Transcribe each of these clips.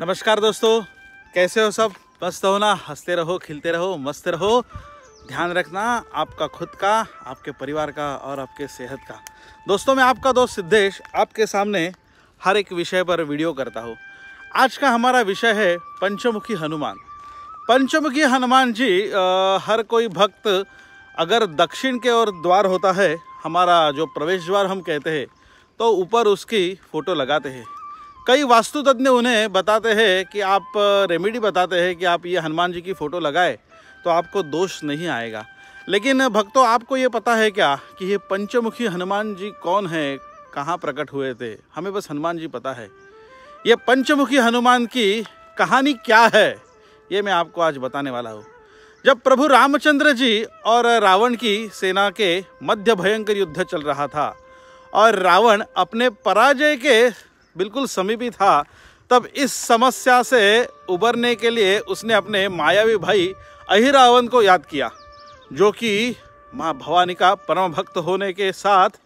नमस्कार दोस्तों कैसे हो सब बस हो ना हंसते रहो खिलते रहो मस्त रहो ध्यान रखना आपका खुद का आपके परिवार का और आपके सेहत का दोस्तों मैं आपका दोस्त सिद्धेश आपके सामने हर एक विषय पर वीडियो करता हूँ आज का हमारा विषय है पंचमुखी हनुमान पंचमुखी हनुमान जी आ, हर कोई भक्त अगर दक्षिण के ओर द्वार होता है हमारा जो प्रवेश द्वार हम कहते हैं तो ऊपर उसकी फ़ोटो लगाते हैं कई वास्तुतज्ञ उन्हें बताते हैं कि आप रेमेडी बताते हैं कि आप ये हनुमान जी की फ़ोटो लगाए तो आपको दोष नहीं आएगा लेकिन भक्तों आपको ये पता है क्या कि ये पंचमुखी हनुमान जी कौन है कहाँ प्रकट हुए थे हमें बस हनुमान जी पता है ये पंचमुखी हनुमान की कहानी क्या है ये मैं आपको आज बताने वाला हूँ जब प्रभु रामचंद्र जी और रावण की सेना के मध्य भयंकर युद्ध चल रहा था और रावण अपने पराजय के बिल्कुल समीप ही था तब इस समस्या से उबरने के लिए उसने अपने मायावी भाई अहिरावन को याद किया जो कि माँ भवानी का परम भक्त होने के साथ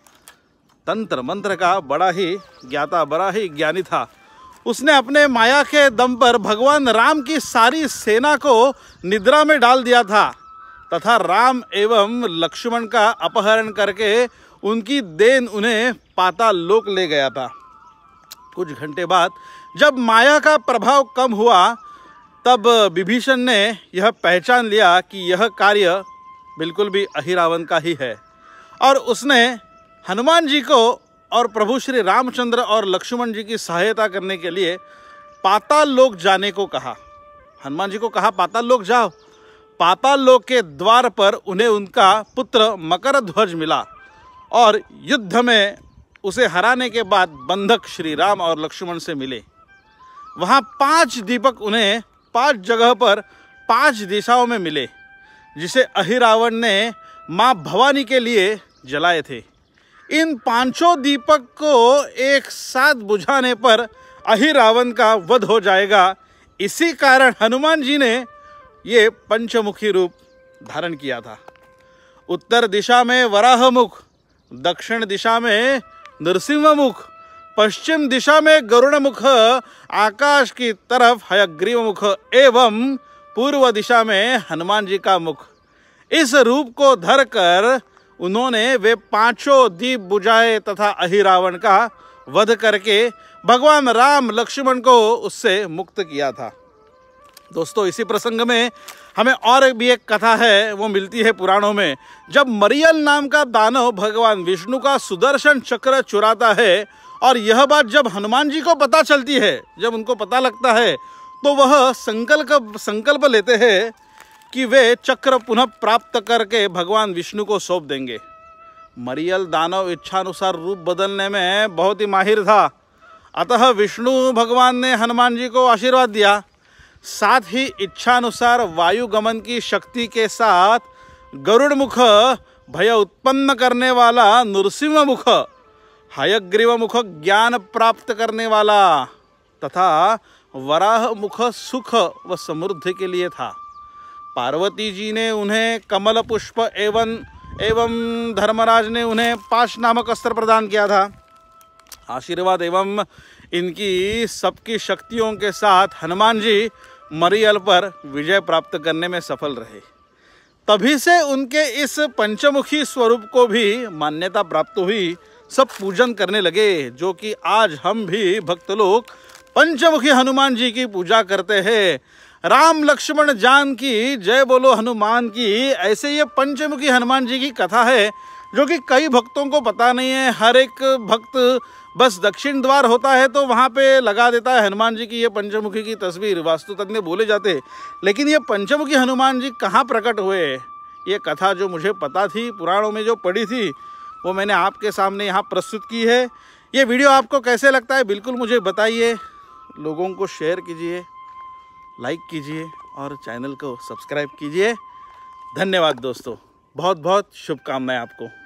तंत्र मंत्र का बड़ा ही ज्ञाता बड़ा ही ज्ञानी था उसने अपने माया के दम पर भगवान राम की सारी सेना को निद्रा में डाल दिया था तथा राम एवं लक्ष्मण का अपहरण करके उनकी देन उन्हें पाताल लोक ले गया था कुछ घंटे बाद जब माया का प्रभाव कम हुआ तब विभीषण ने यह पहचान लिया कि यह कार्य बिल्कुल भी अहिरावन का ही है और उसने हनुमान जी को और प्रभु श्री रामचंद्र और लक्ष्मण जी की सहायता करने के लिए पाताल लोक जाने को कहा हनुमान जी को कहा पाताल लोक जाओ पाताल लोक के द्वार पर उन्हें उनका पुत्र मकर ध्वज मिला और युद्ध में उसे हराने के बाद बंधक श्री राम और लक्ष्मण से मिले वहाँ पांच दीपक उन्हें पांच जगह पर पांच दिशाओं में मिले जिसे अहिरावण ने माँ भवानी के लिए जलाए थे इन पांचों दीपक को एक साथ बुझाने पर अहिरावण का वध हो जाएगा इसी कारण हनुमान जी ने ये पंचमुखी रूप धारण किया था उत्तर दिशा में वराहमुख दक्षिण दिशा में नरसिंहमुख पश्चिम दिशा में गरुण मुख आकाश की तरफ हयग्रीव मुख एवं पूर्व दिशा में हनुमान जी का मुख इस रूप को धरकर उन्होंने वे पांचों दीप बुझाए तथा अहिरावण का वध करके भगवान राम लक्ष्मण को उससे मुक्त किया था दोस्तों इसी प्रसंग में हमें और भी एक कथा है वो मिलती है पुराणों में जब मरियल नाम का दानव भगवान विष्णु का सुदर्शन चक्र चुराता है और यह बात जब हनुमान जी को पता चलती है जब उनको पता लगता है तो वह संकल्प संकल्प लेते हैं कि वे चक्र पुनः प्राप्त करके भगवान विष्णु को सौंप देंगे मरियल दानव इच्छानुसार रूप बदलने में बहुत ही माहिर था अतः विष्णु भगवान ने हनुमान जी को आशीर्वाद दिया साथ ही इच्छानुसार वायुगमन की शक्ति के साथ गरुड़ मुख भय उत्पन्न करने वाला नृसिंह मुख हयग्रीव मुख ज्ञान प्राप्त करने वाला तथा वराह मुख सुख व समृद्धि के लिए था पार्वती जी ने उन्हें कमल पुष्प एवं एवं धर्मराज ने उन्हें पाश नामक अस्त्र प्रदान किया था आशीर्वाद एवं इनकी सबकी शक्तियों के साथ हनुमान जी मरियल पर विजय प्राप्त करने में सफल रहे तभी से उनके इस पंचमुखी स्वरूप को भी मान्यता प्राप्त हुई सब पूजन करने लगे जो कि आज हम भी भक्त लोग पंचमुखी हनुमान जी की पूजा करते हैं राम लक्ष्मण जान की जय बोलो हनुमान की ऐसे ये पंचमुखी हनुमान जी की कथा है जो कि कई भक्तों को पता नहीं है हर एक भक्त बस दक्षिण द्वार होता है तो वहाँ पे लगा देता है हनुमान जी की ये पंचमुखी की तस्वीर वास्तुतज्ञ बोले जाते लेकिन ये पंचमुखी हनुमान जी कहाँ प्रकट हुए ये कथा जो मुझे पता थी पुराणों में जो पढ़ी थी वो मैंने आपके सामने यहाँ प्रस्तुत की है ये वीडियो आपको कैसे लगता है बिल्कुल मुझे बताइए लोगों को शेयर कीजिए लाइक कीजिए और चैनल को सब्सक्राइब कीजिए धन्यवाद दोस्तों बहुत बहुत शुभकामनाएं आपको